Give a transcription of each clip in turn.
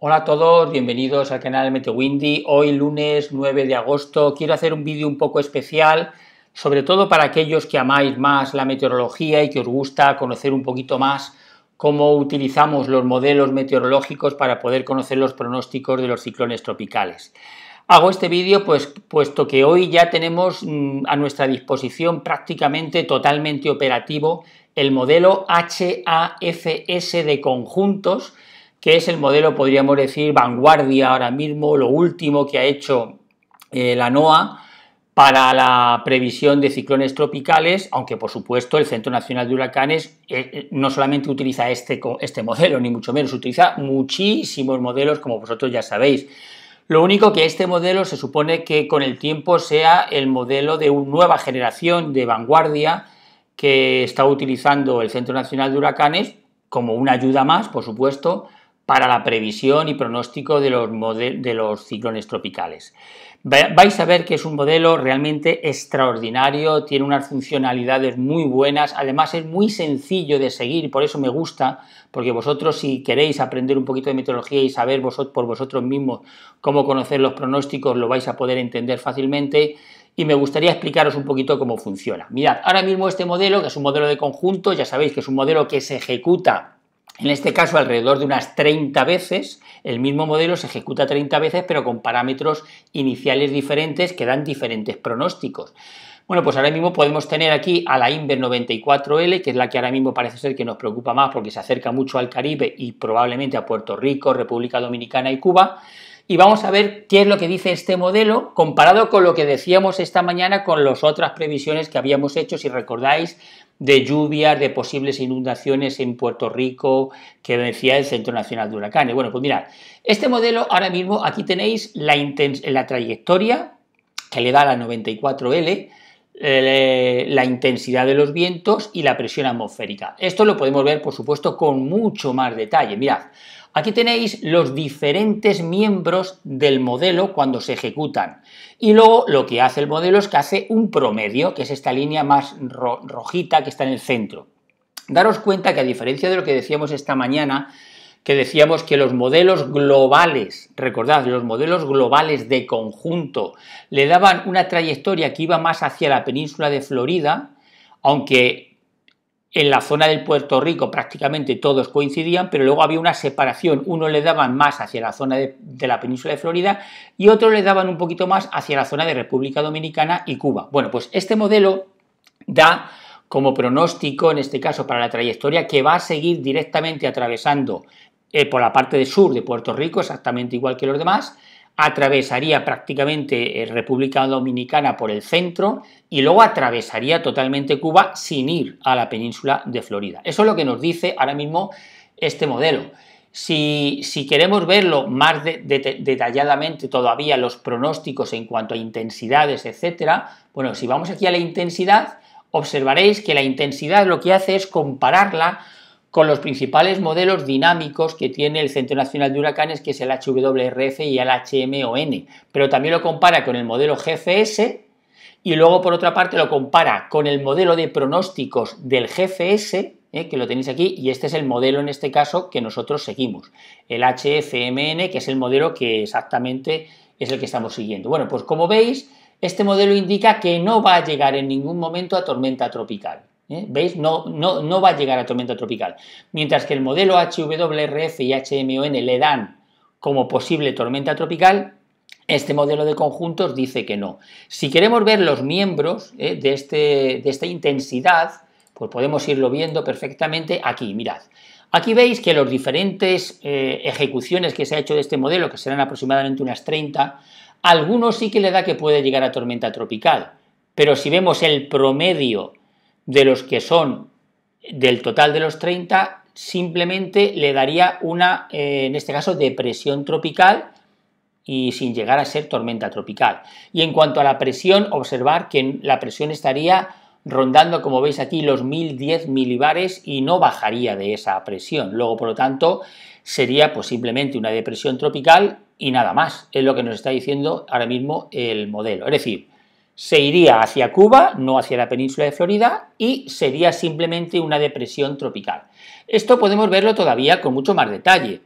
Hola a todos, bienvenidos al canal Windy, Hoy lunes 9 de agosto quiero hacer un vídeo un poco especial, sobre todo para aquellos que amáis más la meteorología y que os gusta conocer un poquito más cómo utilizamos los modelos meteorológicos para poder conocer los pronósticos de los ciclones tropicales. Hago este vídeo pues, puesto que hoy ya tenemos mm, a nuestra disposición prácticamente totalmente operativo el modelo HAFS de conjuntos que es el modelo, podríamos decir, vanguardia ahora mismo, lo último que ha hecho eh, la NOAA para la previsión de ciclones tropicales, aunque por supuesto el Centro Nacional de Huracanes eh, eh, no solamente utiliza este, este modelo, ni mucho menos, utiliza muchísimos modelos, como vosotros ya sabéis. Lo único que este modelo se supone que con el tiempo sea el modelo de una nueva generación de vanguardia que está utilizando el Centro Nacional de Huracanes como una ayuda más, por supuesto, para la previsión y pronóstico de los, ciclones tropicales. Vais a ver que es un modelo realmente extraordinario, tiene unas funcionalidades muy buenas, además es muy sencillo de seguir, por eso me gusta, porque vosotros si queréis aprender un poquito de meteorología y saber vosotros, por vosotros mismos cómo conocer los pronósticos, lo vais a poder entender fácilmente y me gustaría explicaros un poquito cómo funciona. Mirad, ahora mismo este modelo, que es un modelo de conjunto, ya sabéis que es un modelo que se ejecuta en este caso, alrededor de unas 30 veces, el mismo modelo se ejecuta 30 veces, pero con parámetros iniciales diferentes que dan diferentes pronósticos. Bueno, pues ahora mismo podemos tener aquí a la Inver 94L, que es la que ahora mismo parece ser que nos preocupa más porque se acerca mucho al Caribe y probablemente a Puerto Rico, República Dominicana y Cuba. Y vamos a ver qué es lo que dice este modelo comparado con lo que decíamos esta mañana con las otras previsiones que habíamos hecho, si recordáis, de lluvias, de posibles inundaciones en Puerto Rico, que decía el Centro Nacional de Huracanes. Bueno, pues mirad, este modelo ahora mismo, aquí tenéis la, la trayectoria que le da la 94L, eh, la intensidad de los vientos y la presión atmosférica. Esto lo podemos ver, por supuesto, con mucho más detalle. Mirad, aquí tenéis los diferentes miembros del modelo cuando se ejecutan. Y luego lo que hace el modelo es que hace un promedio, que es esta línea más rojita que está en el centro. Daros cuenta que a diferencia de lo que decíamos esta mañana, que decíamos que los modelos globales, recordad, los modelos globales de conjunto le daban una trayectoria que iba más hacia la península de Florida, aunque en la zona del Puerto Rico prácticamente todos coincidían, pero luego había una separación, uno le daban más hacia la zona de, de la península de Florida y otro le daban un poquito más hacia la zona de República Dominicana y Cuba. Bueno, pues este modelo da como pronóstico, en este caso para la trayectoria, que va a seguir directamente atravesando eh, por la parte de sur de Puerto Rico, exactamente igual que los demás, atravesaría prácticamente eh, República Dominicana por el centro y luego atravesaría totalmente Cuba sin ir a la península de Florida. Eso es lo que nos dice ahora mismo este modelo. Si, queremos verlo más detalladamente todavía, los pronósticos en cuanto a intensidades, etcétera, bueno, si vamos aquí a la intensidad, observaréis que la intensidad lo que hace es compararla con los principales modelos dinámicos que tiene el Centro Nacional de Huracanes, que es el HWRF y el HMON, pero también lo compara con el modelo GFS y luego por otra parte lo compara con el modelo de pronósticos del GFS, eh, que lo tenéis aquí, y este es el modelo en este caso que nosotros seguimos, el HFMN, que es el modelo que exactamente es el que estamos siguiendo. Bueno, pues como veis, este modelo indica que no va a llegar en ningún momento a tormenta tropical. ¿eh? ¿Veis? No, va a llegar a tormenta tropical. Mientras que el modelo HWRF y HMON le dan como posible tormenta tropical, este modelo de conjuntos dice que no. Si queremos ver los miembros ¿eh? este, de, esta intensidad, pues podemos irlo viendo perfectamente aquí, mirad. Aquí veis que las diferentes eh, ejecuciones que se ha hecho de este modelo, que serán aproximadamente unas 30, algunos sí que le da que puede llegar a tormenta tropical, pero si vemos el promedio de los que son del total de los 30, simplemente le daría una, eh, en este caso, depresión tropical y sin llegar a ser tormenta tropical. Y en cuanto a la presión, observar que la presión estaría rondando, como veis aquí, los 1010 milibares y no bajaría de esa presión. Luego, por lo tanto, sería pues, simplemente una depresión tropical y nada más. Es lo que nos está diciendo ahora mismo el modelo. Es decir, se iría hacia Cuba, no hacia la península de Florida, y sería simplemente una depresión tropical. Esto podemos verlo todavía con mucho más detalle.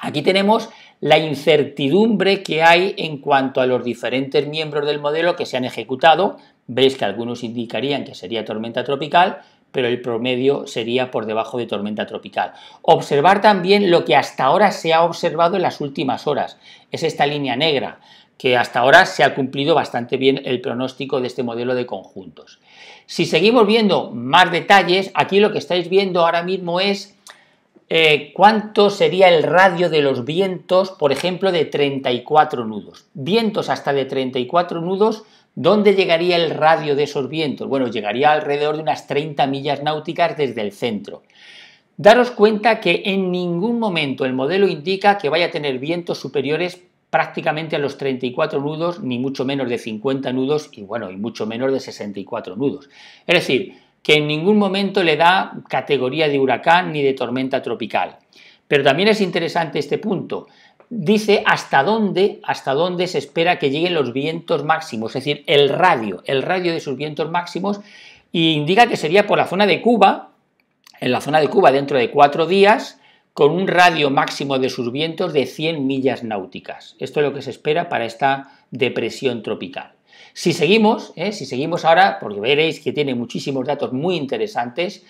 Aquí tenemos la incertidumbre que hay en cuanto a los diferentes miembros del modelo que se han ejecutado. Veis que algunos indicarían que sería tormenta tropical, pero el promedio sería por debajo de tormenta tropical. Observar también lo que hasta ahora se ha observado en las últimas horas, es esta línea negra que hasta ahora se ha cumplido bastante bien el pronóstico de este modelo de conjuntos. Si seguimos viendo más detalles, aquí lo que estáis viendo ahora mismo es eh, cuánto sería el radio de los vientos, por ejemplo, de 34 nudos. Vientos hasta de 34 nudos, ¿dónde llegaría el radio de esos vientos? Bueno, llegaría alrededor de unas 30 millas náuticas desde el centro. Daros cuenta que en ningún momento el modelo indica que vaya a tener vientos superiores prácticamente a los 34 nudos, ni mucho menos de 50 nudos y bueno, y mucho menos de 64 nudos. Es decir, que en ningún momento le da categoría de huracán ni de tormenta tropical. Pero también es interesante este punto. Dice hasta dónde, hasta dónde se espera que lleguen los vientos máximos, es decir, el radio, el radio de sus vientos máximos, y indica que sería por la zona de Cuba, en la zona de Cuba dentro de cuatro días, con un radio máximo de sus vientos de 100 millas náuticas. Esto es lo que se espera para esta depresión tropical. Si seguimos, ¿eh? si seguimos ahora, porque veréis que tiene muchísimos datos muy interesantes,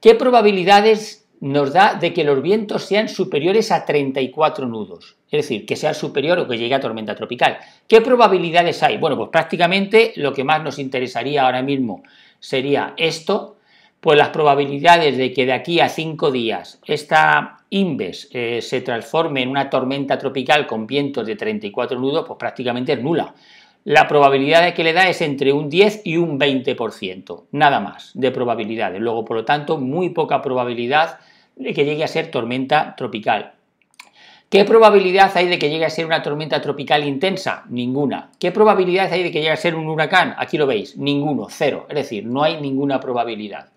¿qué probabilidades nos da de que los vientos sean superiores a 34 nudos? Es decir, que sea superior o que llegue a tormenta tropical. ¿Qué probabilidades hay? Bueno, pues prácticamente lo que más nos interesaría ahora mismo sería esto, pues las probabilidades de que de aquí a 5 días esta Inves eh, se transforme en una tormenta tropical con vientos de 34 nudos, pues prácticamente es nula. La probabilidad de que le da es entre un 10 y un 20%, nada más de probabilidades. Luego, por lo tanto, muy poca probabilidad de que llegue a ser tormenta tropical. ¿Qué probabilidad hay de que llegue a ser una tormenta tropical intensa? Ninguna. ¿Qué probabilidad hay de que llegue a ser un huracán? Aquí lo veis, ninguno, cero. Es decir, no hay ninguna probabilidad.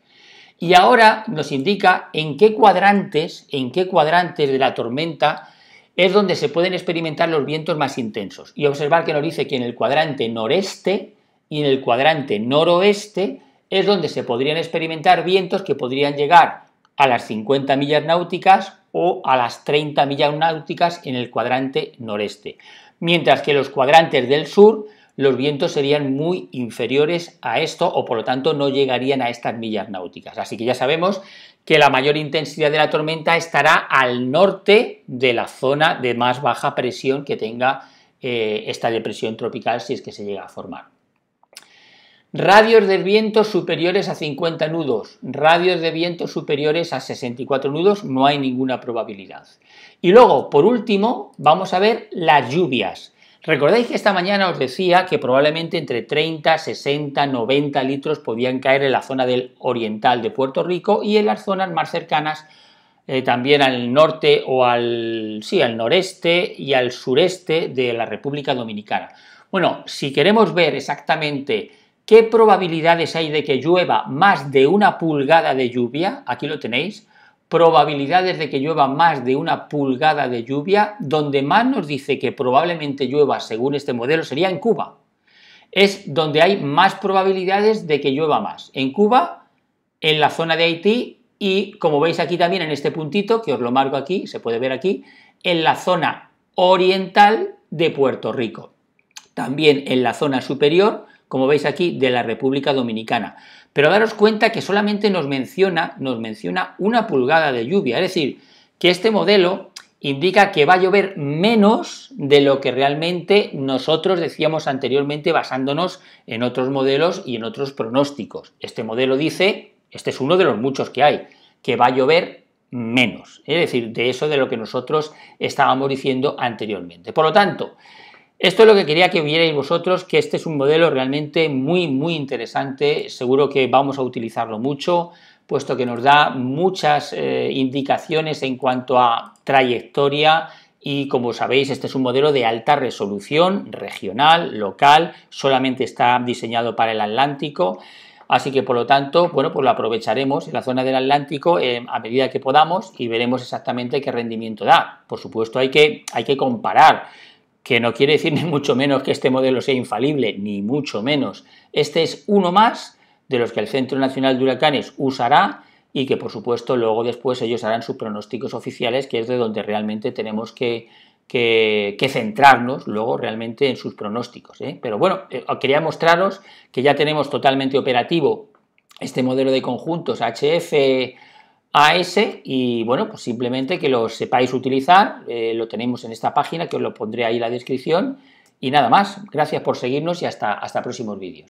Y ahora nos indica en qué cuadrantes, en qué cuadrantes de la tormenta es donde se pueden experimentar los vientos más intensos. Y observar que nos dice que en el cuadrante noreste y en el cuadrante noroeste es donde se podrían experimentar vientos que podrían llegar a las 50 millas náuticas o a las 30 millas náuticas en el cuadrante noreste. Mientras que los cuadrantes del sur los vientos serían muy inferiores a esto o por lo tanto no llegarían a estas millas náuticas. Así que ya sabemos que la mayor intensidad de la tormenta estará al norte de la zona de más baja presión que tenga eh, esta depresión tropical si es que se llega a formar. Radios de viento superiores a 50 nudos, radios de viento superiores a 64 nudos, no hay ninguna probabilidad. Y luego, por último, vamos a ver las lluvias. Recordáis que esta mañana os decía que probablemente entre 30, 60, 90 litros podían caer en la zona del oriental de Puerto Rico y en las zonas más cercanas eh, también al norte o al, al noreste y al sureste de la República Dominicana. Bueno, si queremos ver exactamente qué probabilidades hay de que llueva más de una pulgada de lluvia, aquí lo tenéis, probabilidades de que llueva más de una pulgada de lluvia, donde más nos dice que probablemente llueva, según este modelo, sería en Cuba. Es donde hay más probabilidades de que llueva más. En Cuba, en la zona de Haití y, como veis aquí también en este puntito, que os lo marco aquí, se puede ver aquí, en la zona oriental de Puerto Rico. También en la zona superior como veis aquí, de la República Dominicana. Pero daros cuenta que solamente nos menciona, nos menciona una pulgada de lluvia, es decir, que este modelo indica que va a llover menos de lo que realmente nosotros decíamos anteriormente basándonos en otros modelos y en otros pronósticos. Este modelo dice, este es uno de los muchos que hay, que va a llover menos, es decir, de eso de lo que nosotros estábamos diciendo anteriormente. Por lo tanto, esto es lo que quería que vierais vosotros, que este es un modelo realmente muy, muy interesante. Seguro que vamos a utilizarlo mucho, puesto que nos da muchas eh, indicaciones en cuanto a trayectoria y como sabéis, este es un modelo de alta resolución, regional, local, solamente está diseñado para el Atlántico. Así que por lo tanto, bueno, pues lo aprovecharemos en la zona del Atlántico eh, a medida que podamos y veremos exactamente qué rendimiento da. Por supuesto, hay que, hay que comparar que no quiere decir ni mucho menos que este modelo sea infalible, ni mucho menos. Este es uno más de los que el Centro Nacional de Huracanes usará y que por supuesto luego después ellos harán sus pronósticos oficiales, que es de donde realmente tenemos que, centrarnos luego realmente en sus pronósticos. ¿eh? Pero bueno, eh, quería mostraros que ya tenemos totalmente operativo este modelo de conjuntos HF, ese y bueno, pues simplemente que lo sepáis utilizar, eh, lo tenemos en esta página que os lo pondré ahí en la descripción y nada más, gracias por seguirnos y hasta, hasta próximos vídeos.